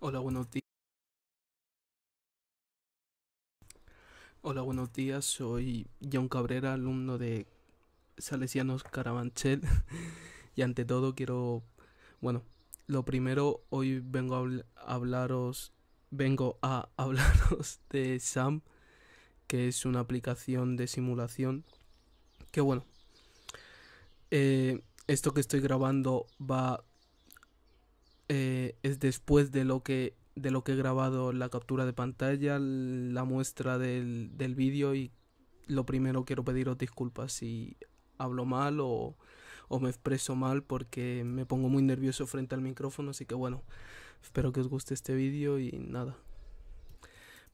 Hola, buenos días. Hola, buenos días. Soy John Cabrera, alumno de Salesianos Carabanchel. y ante todo quiero, bueno, lo primero, hoy vengo a hablaros, vengo a hablaros de SAM, que es una aplicación de simulación. Que bueno, eh, esto que estoy grabando va eh, es después de lo que de lo que he grabado la captura de pantalla, la muestra del, vídeo y lo primero quiero pediros disculpas si hablo mal o, me expreso mal porque me pongo muy nervioso frente al micrófono, así que bueno, espero que os guste este vídeo y nada.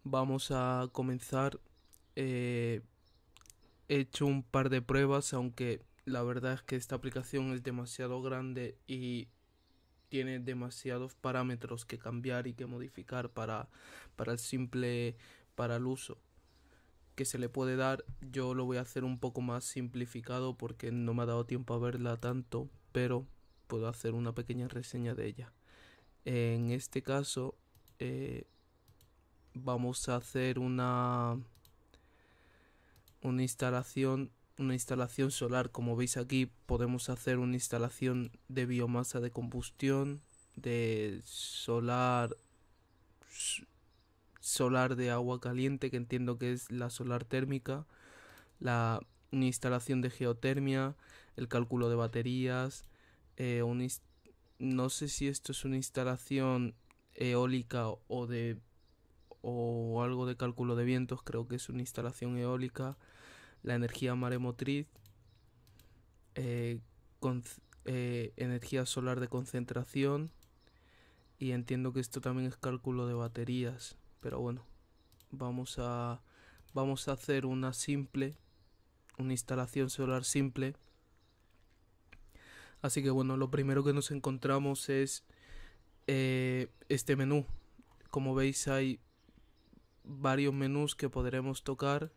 Vamos a comenzar. Eh, he hecho un par de pruebas, aunque la verdad es que esta aplicación es demasiado grande y tiene demasiados parámetros que cambiar y que modificar para, para el simple, para el uso que se le puede dar. Yo lo voy a hacer un poco más simplificado porque no me ha dado tiempo a verla tanto, pero puedo hacer una pequeña reseña de ella. En este caso eh, vamos a hacer una, una instalación una instalación solar. Como veis aquí podemos hacer una instalación de biomasa de combustión, de solar solar de agua caliente, que entiendo que es la solar térmica, la una instalación de geotermia, el cálculo de baterías, eh, un no sé si esto es una instalación eólica o de o algo de cálculo de vientos, creo que es una instalación eólica, la energía maremotriz, eh, eh, energía solar de concentración y entiendo que esto también es cálculo de baterías, pero bueno, vamos a, vamos a hacer una simple, una instalación solar simple. Así que bueno, lo primero que nos encontramos es eh, este menú. Como veis hay varios menús que podremos tocar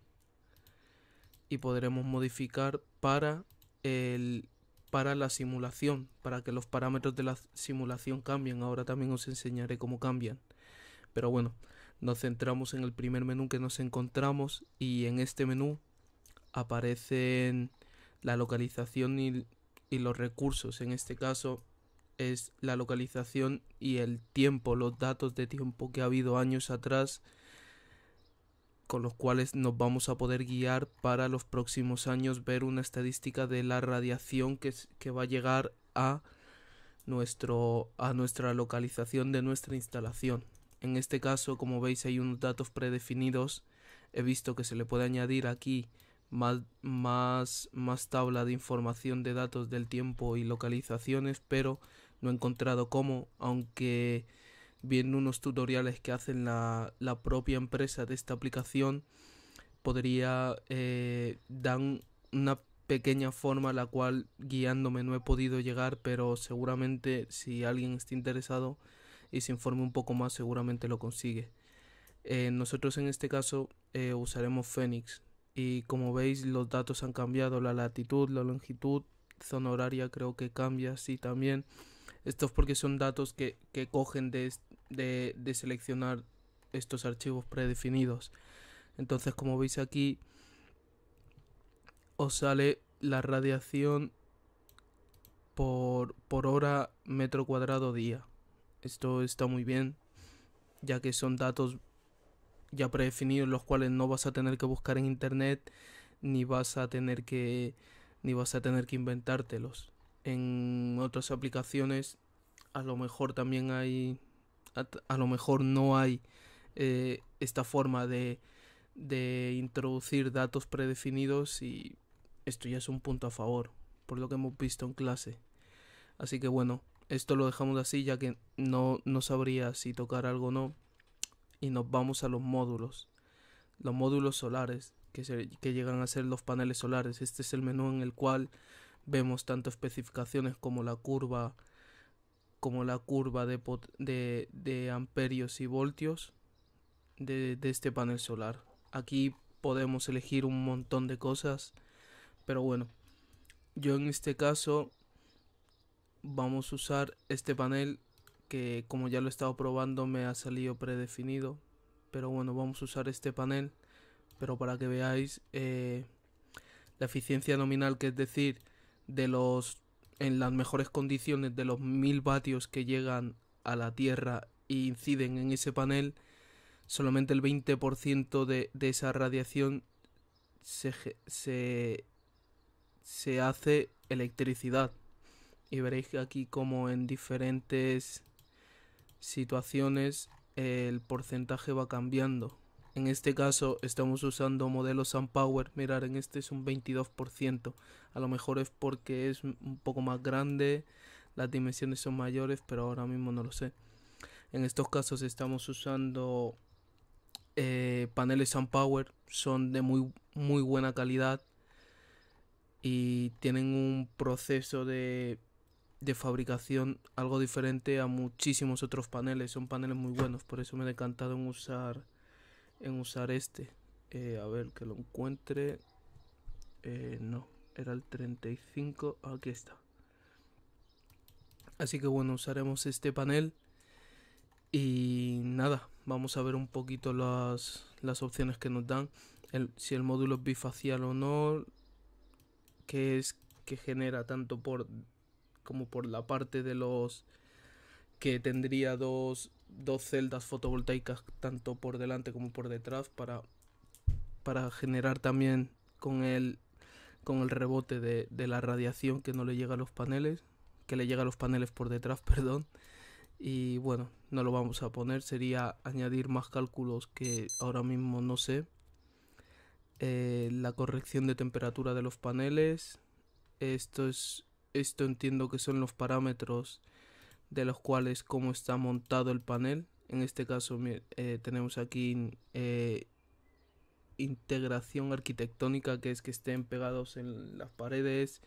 y podremos modificar para, el, para la simulación, para que los parámetros de la simulación cambien. Ahora también os enseñaré cómo cambian. Pero bueno, nos centramos en el primer menú que nos encontramos y en este menú aparecen la localización y, y los recursos. En este caso es la localización y el tiempo, los datos de tiempo que ha habido años atrás con los cuales nos vamos a poder guiar para los próximos años, ver una estadística de la radiación que, que va a llegar a, nuestro, a nuestra localización de nuestra instalación. En este caso, como veis, hay unos datos predefinidos. He visto que se le puede añadir aquí más, más, más tabla de información de datos del tiempo y localizaciones, pero no he encontrado cómo, aunque viendo unos tutoriales que hacen la, propia empresa de esta aplicación, podría eh, dar una pequeña forma a la cual guiándome no he podido llegar, pero seguramente si alguien está interesado y se informe un poco más, seguramente lo consigue. Eh, nosotros en este caso eh, usaremos Phoenix y como veis los datos han cambiado, la latitud, la longitud, zona horaria creo que cambia, así también. Esto es porque son datos que, cogen de, este de, seleccionar estos archivos predefinidos. Entonces, como veis aquí, os sale la radiación por, por, hora metro cuadrado día. Esto está muy bien, ya que son datos ya predefinidos los cuales no vas a tener que buscar en internet ni vas a tener que ni vas a tener que inventártelos. En otras aplicaciones a lo mejor también hay a, lo mejor no hay eh, esta forma de, de introducir datos predefinidos y esto ya es un punto a favor, por lo que hemos visto en clase. Así que bueno, esto lo dejamos así ya que no, no sabría si tocar algo o no. Y nos vamos a los módulos. Los módulos solares, que, que llegan a ser los paneles solares. Este es el menú en el cual vemos tanto especificaciones como la curva como la curva de, amperios y voltios de, este panel solar. Aquí podemos elegir un montón de cosas, pero bueno, yo en este caso vamos a usar este panel que como ya lo he estado probando me ha salido predefinido, pero bueno, vamos a usar este panel, pero para que veáis eh, la eficiencia nominal, que es decir, de los en las mejores condiciones de los mil vatios que llegan a la Tierra e inciden en ese panel, solamente el 20% de, esa radiación se, se hace electricidad. Y veréis aquí como en diferentes situaciones el porcentaje va cambiando. En este caso estamos usando modelos SunPower. Mirar, en este es un 22%. A lo mejor es porque es un poco más grande, las dimensiones son mayores, pero ahora mismo no lo sé. En estos casos estamos usando eh, paneles SunPower. Son de muy, muy buena calidad y tienen un proceso de, de fabricación algo diferente a muchísimos otros paneles. Son paneles muy buenos, por eso me he decantado en usar en usar este. Eh, a ver, que lo encuentre. Eh, no, era el 35. Aquí está. Así que bueno, usaremos este panel. Y nada, vamos a ver un poquito las, las opciones que nos dan. El, si el módulo es bifacial o no. Que es que genera tanto por como por la parte de los que tendría dos dos celdas fotovoltaicas tanto por delante como por detrás para, para generar también con el, con el rebote de, la radiación que no le llega a los paneles, que le llega a los paneles por detrás, perdón. Y bueno, no lo vamos a poner, sería añadir más cálculos que ahora mismo no sé. Eh, la corrección de temperatura de los paneles. Esto es. Esto entiendo que son los parámetros de los cuales cómo está montado el panel. En este caso eh, tenemos aquí eh, integración arquitectónica, que es que estén pegados en las paredes,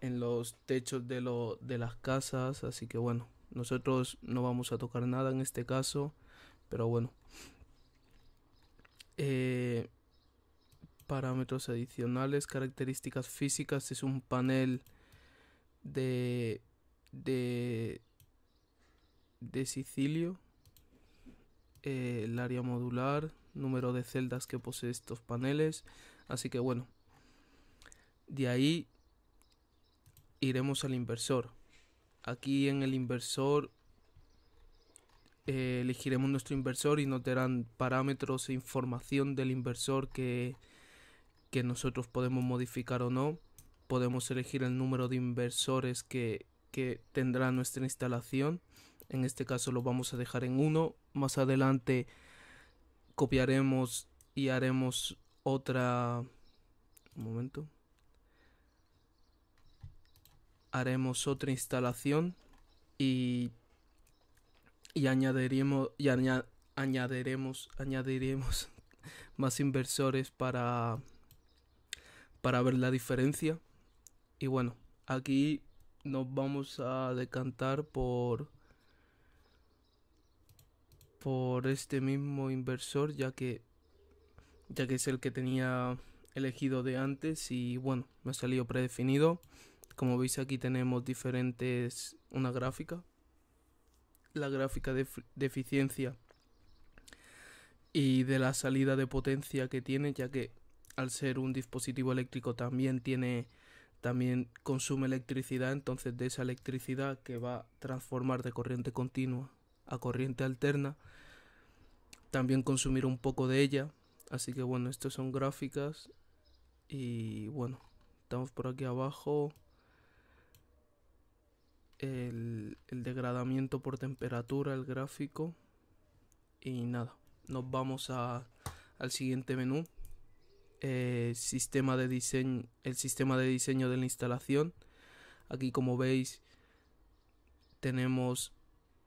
en los techos de, las casas. Así que bueno, nosotros no vamos a tocar nada en este caso, pero bueno. Eh, parámetros adicionales, características físicas, es un panel de de, Sicilio, eh, el área modular, número de celdas que posee estos paneles. Así que bueno, de ahí iremos al inversor. Aquí en el inversor eh, elegiremos nuestro inversor y nos darán parámetros e información del inversor que, que nosotros podemos modificar o no. Podemos elegir el número de inversores que, que tendrá nuestra instalación. En este caso lo vamos a dejar en uno. Más adelante copiaremos y haremos otra... Un momento. Haremos otra instalación y, y añadiremos, y añadiremos, añadiremos más inversores para, para ver la diferencia. Y bueno, aquí nos vamos a decantar por por este mismo inversor ya que ya que es el que tenía elegido de antes y bueno me ha salido predefinido como veis aquí tenemos diferentes una gráfica la gráfica de, de eficiencia y de la salida de potencia que tiene ya que al ser un dispositivo eléctrico también tiene también consume electricidad, entonces de esa electricidad que va a transformar de corriente continua a corriente alterna, también consumir un poco de ella. Así que bueno, estas son gráficas y bueno, estamos por aquí abajo. El, degradamiento por temperatura, el gráfico. Y nada, nos vamos al siguiente menú eh, sistema de diseño, el sistema de diseño de la instalación. Aquí como veis tenemos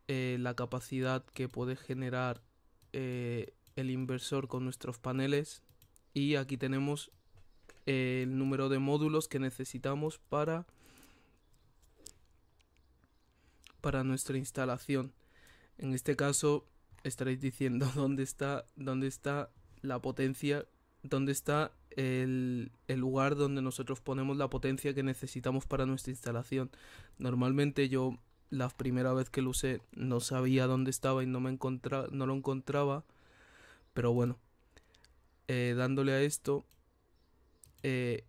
eh, la capacidad que puede generar eh, el inversor con nuestros paneles y aquí tenemos el número de módulos que necesitamos para para nuestra instalación. En este caso estaréis diciendo dónde está dónde está la potencia donde está el, lugar donde nosotros ponemos la potencia que necesitamos para nuestra instalación. Normalmente yo la primera vez que lo usé no sabía dónde estaba y no, me encontraba no lo encontraba, pero bueno, eh, dándole a esto eh,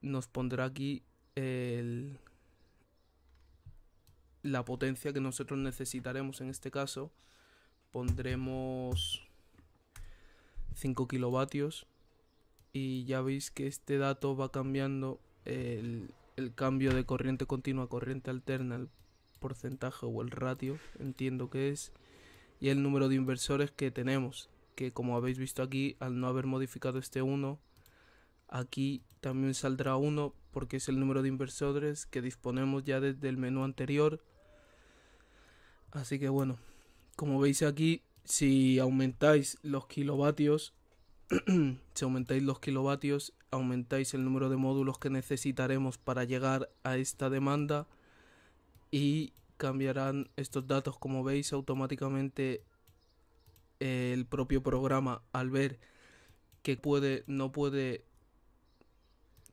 nos pondrá aquí el, la potencia que nosotros necesitaremos en este caso. Pondremos 5 kilovatios y ya veis que este dato va cambiando el, cambio de corriente continua a corriente alterna, el porcentaje o el ratio, entiendo que es, y el número de inversores que tenemos, que como habéis visto aquí, al no haber modificado este 1, aquí también saldrá 1 porque es el número de inversores que disponemos ya desde el menú anterior. Así que bueno, como veis aquí, si aumentáis los kilovatios si aumentáis los kilovatios, aumentáis el número de módulos que necesitaremos para llegar a esta demanda y cambiarán estos datos como veis automáticamente eh, el propio programa al ver que puede no puede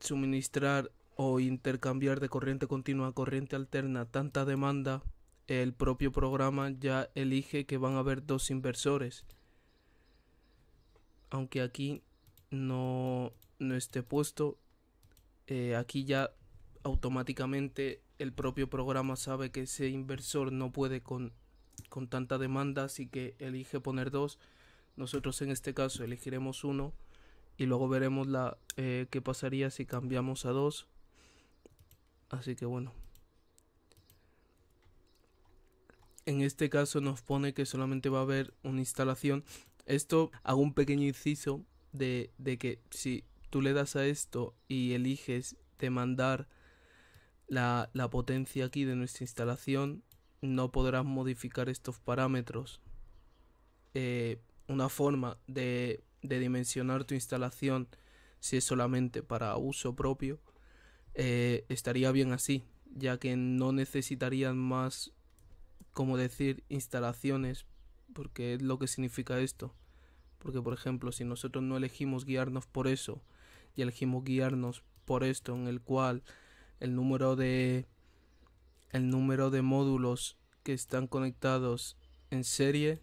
suministrar o intercambiar de corriente continua a corriente alterna tanta demanda el propio programa ya elige que van a haber dos inversores aunque aquí no, no esté puesto, eh, aquí ya automáticamente el propio programa sabe que ese inversor no puede con, con tanta demanda, así que elige poner dos. Nosotros en este caso elegiremos uno y luego veremos la, eh, qué pasaría si cambiamos a dos. Así que bueno. En este caso nos pone que solamente va a haber una instalación esto hago un pequeño inciso de, que si tú le das a esto y eliges demandar la, la potencia aquí de nuestra instalación, no podrás modificar estos parámetros. Eh, una forma de, de, dimensionar tu instalación, si es solamente para uso propio, eh, estaría bien así, ya que no necesitarían más, como decir, instalaciones porque es lo que significa esto. Porque, por ejemplo, si nosotros no elegimos guiarnos por eso, y elegimos guiarnos por esto, en el cual el número de el número de módulos que están conectados en serie,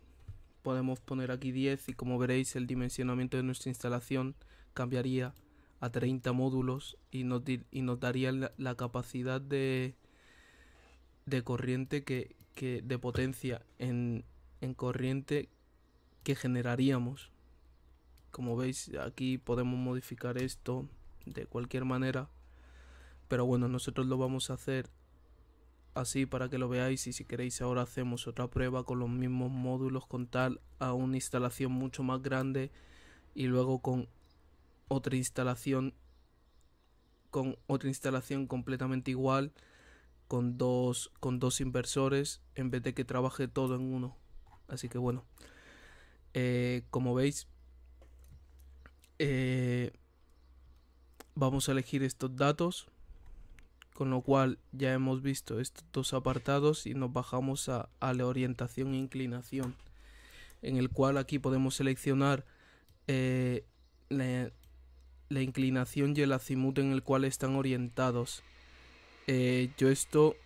podemos poner aquí 10 y como veréis el dimensionamiento de nuestra instalación cambiaría a 30 módulos y nos, y nos daría la, capacidad de, de corriente que, que de potencia en, en corriente que generaríamos. Como veis aquí podemos modificar esto de cualquier manera. Pero bueno, nosotros lo vamos a hacer así para que lo veáis y si queréis ahora hacemos otra prueba con los mismos módulos con tal a una instalación mucho más grande y luego con otra instalación con otra instalación completamente igual con dos con dos inversores en vez de que trabaje todo en uno Así que bueno, eh, como veis, eh, vamos a elegir estos datos, con lo cual ya hemos visto estos dos apartados y nos bajamos a, la orientación e inclinación, en el cual aquí podemos seleccionar eh, la, la, inclinación y el azimut en el cual están orientados. yo esto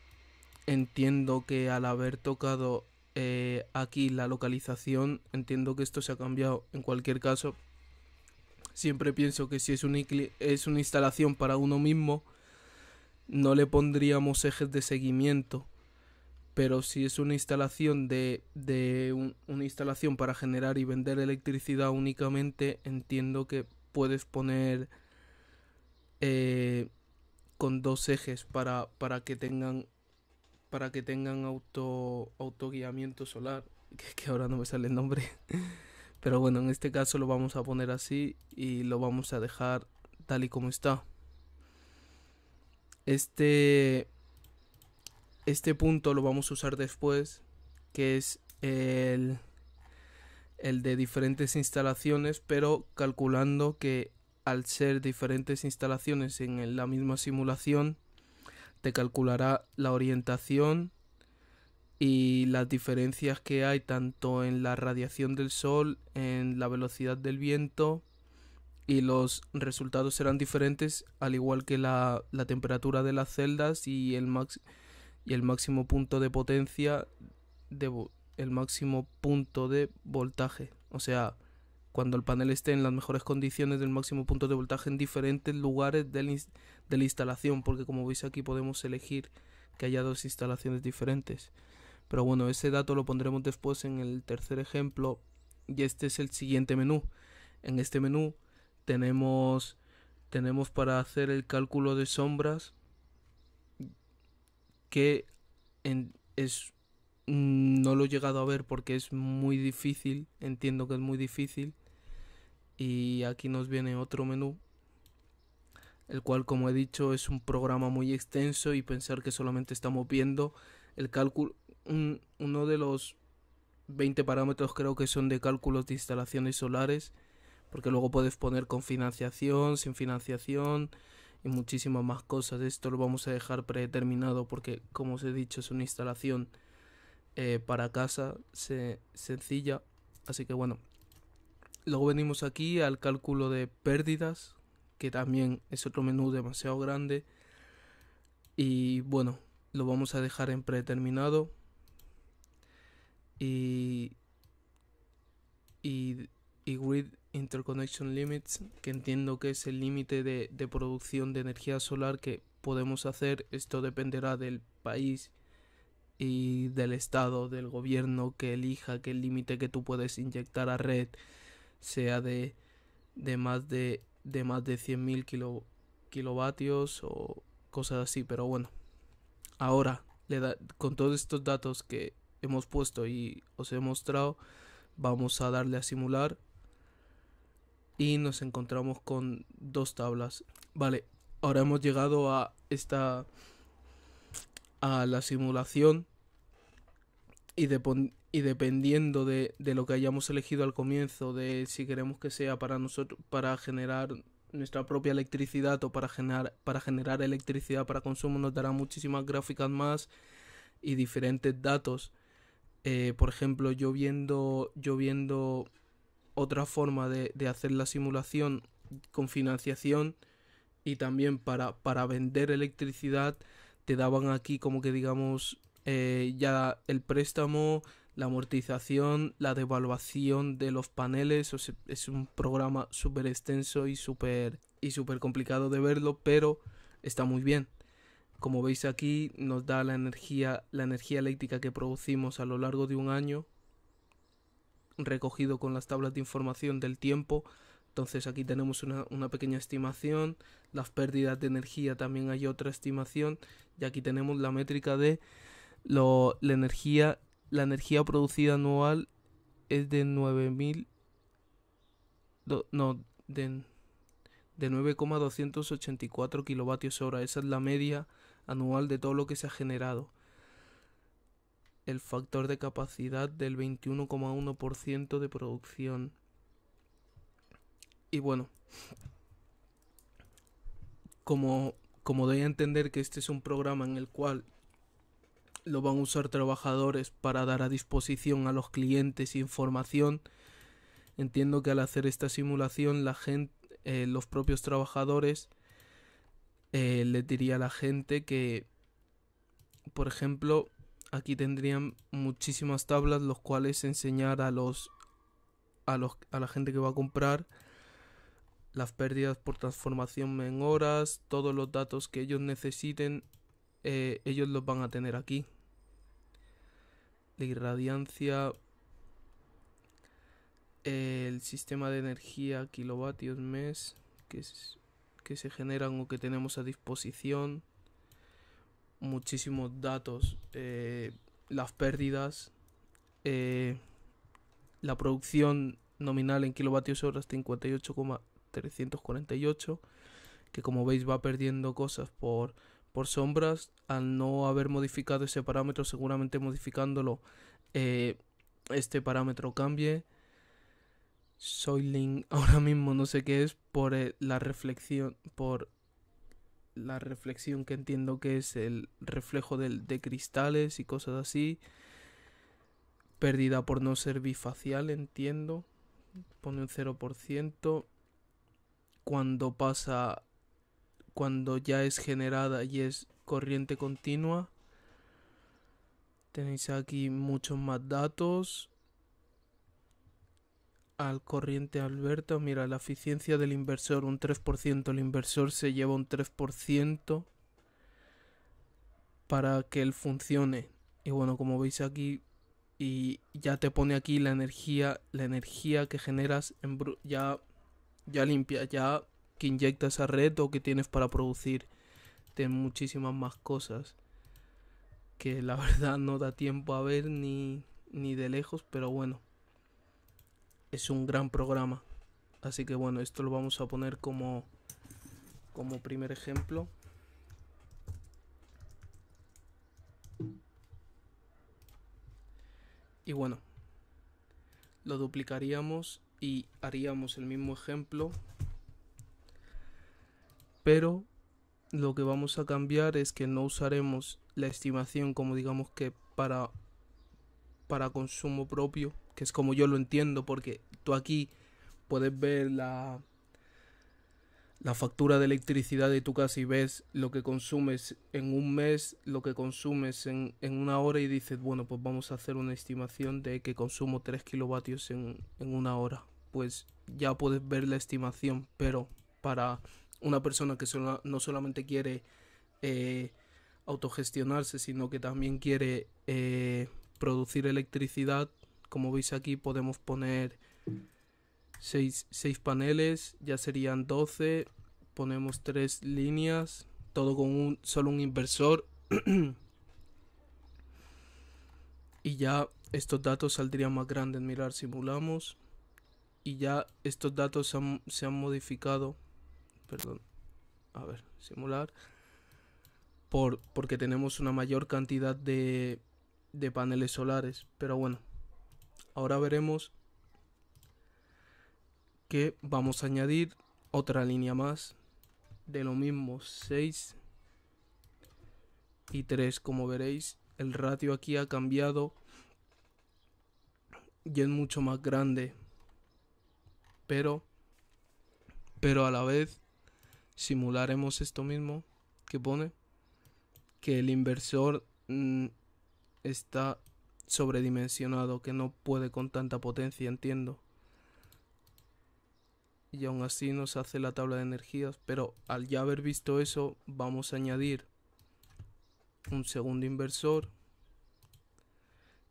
entiendo que al haber tocado eh, aquí la localización, entiendo que esto se ha cambiado en cualquier caso. Siempre pienso que si es, un es una instalación para uno mismo, no le pondríamos ejes de seguimiento. Pero si es una instalación de, de una instalación para generar y vender electricidad únicamente, entiendo que puedes poner eh, con dos ejes para, para que tengan para que tengan auto autoguiamiento solar, que, ahora no me sale el nombre. Pero bueno, en este caso lo vamos a poner así y lo vamos a dejar tal y como está. Este, este punto lo vamos a usar después, que es el, el de diferentes instalaciones, pero calculando que al ser diferentes instalaciones en la misma simulación, te calculará la orientación y las diferencias que hay tanto en la radiación del sol, en la velocidad del viento y los resultados serán diferentes al igual que la, la temperatura de las celdas y el, max, y el máximo punto de potencia de, el máximo punto de voltaje. O sea, cuando el panel esté en las mejores condiciones del máximo punto de voltaje en diferentes lugares del, de la instalación, porque como veis aquí podemos elegir que haya dos instalaciones diferentes. Pero bueno, ese dato lo pondremos después en el tercer ejemplo y este es el siguiente menú. En este menú tenemos, tenemos para hacer el cálculo de sombras que en, es mm, no lo he llegado a ver porque es muy difícil, entiendo que es muy difícil. Y aquí nos viene otro menú el cual como he dicho es un programa muy extenso y pensar que solamente estamos viendo el cálculo, uno de los 20 parámetros creo que son de cálculos de instalaciones solares, porque luego puedes poner con financiación, sin financiación y muchísimas más cosas. Esto lo vamos a dejar predeterminado porque como os he dicho es una instalación eh, para casa sencilla, así que bueno. Luego venimos aquí al cálculo de pérdidas, que también es otro menú demasiado grande. Y bueno, lo vamos a dejar en predeterminado. Y, y, y Grid Interconnection Limits, que entiendo que es el límite de, de producción de energía solar que podemos hacer. Esto dependerá del país y del Estado, del gobierno que elija que el límite que tú puedes inyectar a red sea de, de más de de más de 100.000 kilovatios o cosas así. Pero bueno, ahora le da, con todos estos datos que hemos puesto y os he mostrado, vamos a darle a simular y nos encontramos con dos tablas. Vale, ahora hemos llegado a esta a la simulación y, de, y dependiendo de, lo que hayamos elegido al comienzo, de si queremos que sea para nosotros, para generar nuestra propia electricidad o para generar, para generar electricidad para consumo, nos dará muchísimas gráficas más y diferentes datos. Eh, por ejemplo, yo viendo, otra forma de, hacer la simulación con financiación y también para, para vender electricidad, te daban aquí como que digamos eh, ya el préstamo, la amortización, la devaluación de los paneles. es un programa súper extenso y súper y super complicado de verlo, pero está muy bien. Como veis aquí nos da la energía, la energía eléctrica que producimos a lo largo de un año, recogido con las tablas de información del tiempo. Entonces aquí tenemos una, pequeña estimación, las pérdidas de energía también hay otra estimación y aquí tenemos la métrica de la energía la energía producida anual es de 9000 no de, 9,284 kilovatios hora. Esa es la media anual de todo lo que se ha generado. El factor de capacidad del 21,1% de producción. Y bueno, como, como doy a entender que este es un programa en el cual lo van a usar trabajadores para dar a disposición a los clientes información. Entiendo que al hacer esta simulación la gente, eh, los propios trabajadores eh, les diría a la gente que, por ejemplo, aquí tendrían muchísimas tablas los cuales enseñar a los a los a la gente que va a comprar las pérdidas por transformación en horas, todos los datos que ellos necesiten, eh, ellos los van a tener aquí la irradiancia, el sistema de energía kilovatios mes que, que se generan o que tenemos a disposición, muchísimos datos, eh, las pérdidas, eh, la producción nominal en kilovatios horas 58,348, que como veis va perdiendo cosas por por sombras, al no haber modificado ese parámetro, seguramente modificándolo eh, este parámetro cambie. Soiling ahora mismo no sé qué es por eh, la reflexión, por la reflexión que entiendo que es el reflejo de, de cristales y cosas así. Pérdida por no ser bifacial, entiendo. Pone un 0%. Cuando pasa cuando ya es generada y es corriente continua. Tenéis aquí muchos más datos. Al corriente Alberto, mira, la eficiencia del inversor, un 3%. El inversor se lleva un 3% para que él funcione. Y bueno, como veis aquí, y ya te pone aquí la energía, la energía que generas en ya, ya limpia, ya que inyectas a red o que tienes para producir de muchísimas más cosas que la verdad no da tiempo a ver ni, ni de lejos, pero bueno, es un gran programa. Así que bueno, esto lo vamos a poner como, como primer ejemplo. Y bueno, lo duplicaríamos y haríamos el mismo ejemplo pero lo que vamos a cambiar es que no usaremos la estimación como digamos que para para consumo propio, que es como yo lo entiendo porque tú aquí puedes ver la la factura de electricidad de tu casa y ves lo que consumes en un mes, lo que consumes en, en una hora y dices, bueno, pues vamos a hacer una estimación de que consumo 3 kilovatios en, en una hora. Pues ya puedes ver la estimación, pero para una persona que no solamente quiere eh, autogestionarse, sino que también quiere eh, producir electricidad. Como veis aquí podemos poner seis paneles, ya serían 12, ponemos tres líneas, todo con un, solo un inversor. y ya estos datos saldrían más grandes. Mirar, simulamos. Y ya estos datos se han modificado perdón, a ver, simular, por, porque tenemos una mayor cantidad de, de paneles solares. Pero bueno, ahora veremos que vamos a añadir otra línea más de lo mismo 6 y 3 como veréis el ratio aquí ha cambiado y es mucho más grande pero pero a la vez simularemos esto mismo que pone que el inversor mm, está sobredimensionado, que no puede con tanta potencia, entiendo. Y aún así nos hace la tabla de energías, pero al ya haber visto eso, vamos a añadir un segundo inversor.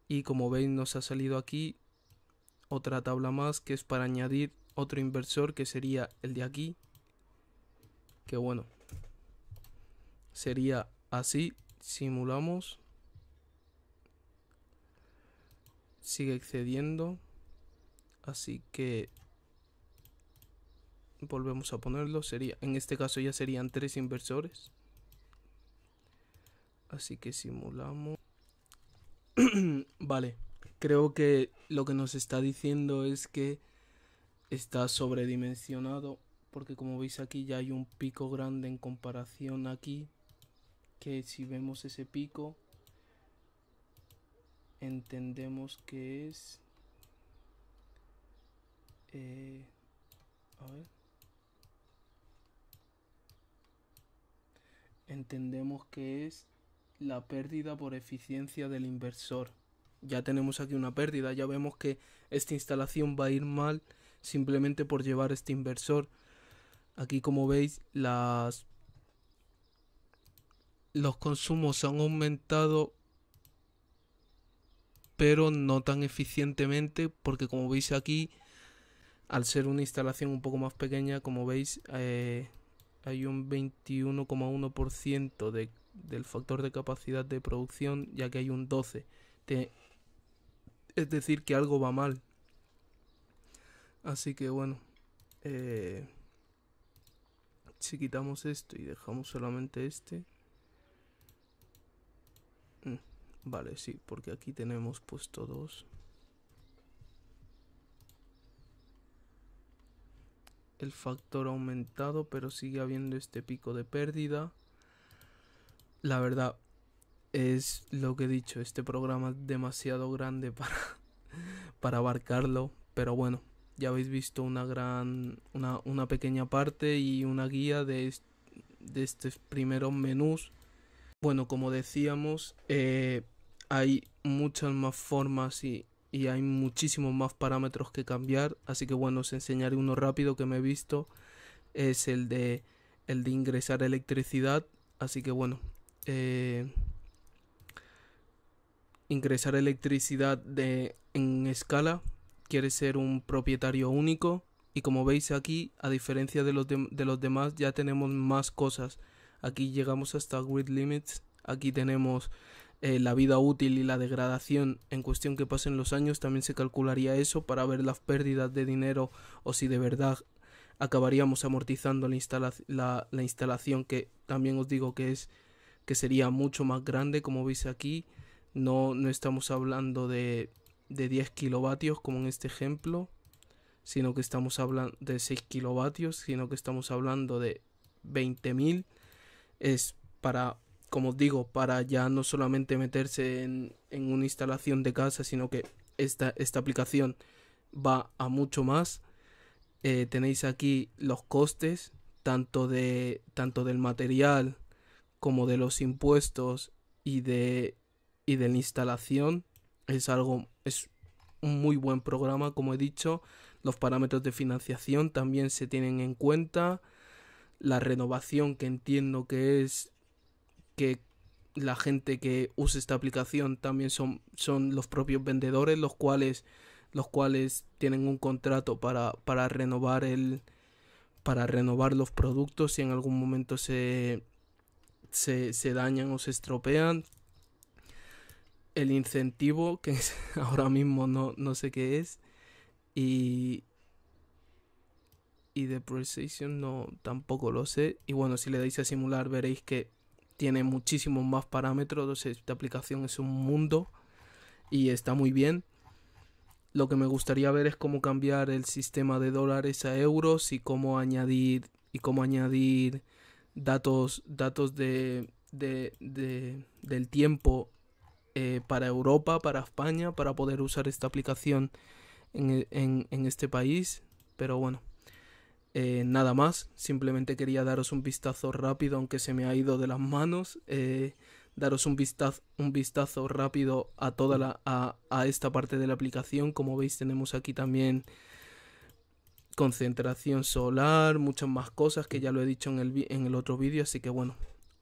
Y como veis nos ha salido aquí otra tabla más que es para añadir otro inversor que sería el de aquí que bueno sería así simulamos sigue excediendo así que volvemos a ponerlo sería en este caso ya serían tres inversores así que simulamos vale creo que lo que nos está diciendo es que está sobredimensionado porque como veis aquí ya hay un pico grande en comparación aquí que si vemos ese pico entendemos que es eh, entendemos que es la pérdida por eficiencia del inversor ya tenemos aquí una pérdida ya vemos que esta instalación va a ir mal simplemente por llevar este inversor Aquí como veis las los consumos han aumentado pero no tan eficientemente porque como veis aquí al ser una instalación un poco más pequeña como veis eh, hay un 21,1% del factor de capacidad de producción ya que hay un 12 es decir que algo va mal así que bueno eh, si quitamos esto y dejamos solamente este mm, vale sí porque aquí tenemos puesto dos el factor aumentado pero sigue habiendo este pico de pérdida la verdad es lo que he dicho este programa es demasiado grande para para abarcarlo pero bueno ya habéis visto una gran, una, pequeña parte y una guía de, este de estos primeros menús. Bueno, como decíamos, eh, hay muchas más formas y, hay muchísimos más parámetros que cambiar. Así que bueno, os enseñaré uno rápido que me he visto. Es el de el de ingresar electricidad. Así que bueno. Eh, ingresar electricidad de, en escala quiere ser un propietario único y como veis aquí, a diferencia de los, de, los demás, ya tenemos más cosas. Aquí llegamos hasta Grid Limits, aquí tenemos eh, la vida útil y la degradación en cuestión que pasen los años, también se calcularía eso para ver las pérdidas de dinero o si de verdad acabaríamos amortizando la, la instalación que también os digo que es que sería mucho más grande como veis aquí no, no estamos hablando de de 10 kilovatios como en este ejemplo sino que estamos hablando de 6 kilovatios sino que estamos hablando de 20.000 es para como os digo para ya no solamente meterse en, una instalación de casa sino que esta, esta aplicación va a mucho más eh, tenéis aquí los costes tanto de tanto del material como de los impuestos y de y de la instalación es algo, es un muy buen programa, como he dicho. Los parámetros de financiación también se tienen en cuenta. La renovación, que entiendo que es que la gente que usa esta aplicación también son, son los propios vendedores, los cuales, los cuales tienen un contrato para, renovar el para renovar los productos si en algún momento se, se, se dañan o se estropean, el incentivo, que es ahora mismo no, sé qué es, y, y de Precision no tampoco lo sé. Y bueno, si le dais a simular veréis que tiene muchísimos más parámetros. esta aplicación es un mundo y está muy bien. Lo que me gustaría ver es cómo cambiar el sistema de dólares a euros y cómo añadir y cómo añadir datos datos de del tiempo eh, para Europa, para España, para poder usar esta aplicación en, e, este país. Pero bueno, eh, nada más. Simplemente quería daros un vistazo rápido, aunque se me ha ido de las manos. Eh, daros un vistazo, un vistazo rápido a toda la, a, esta parte de la aplicación. Como veis, tenemos aquí también concentración solar, muchas más cosas que ya lo he dicho en el, en el otro vídeo. Así que bueno,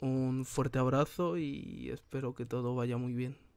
un fuerte abrazo y espero que todo vaya muy bien.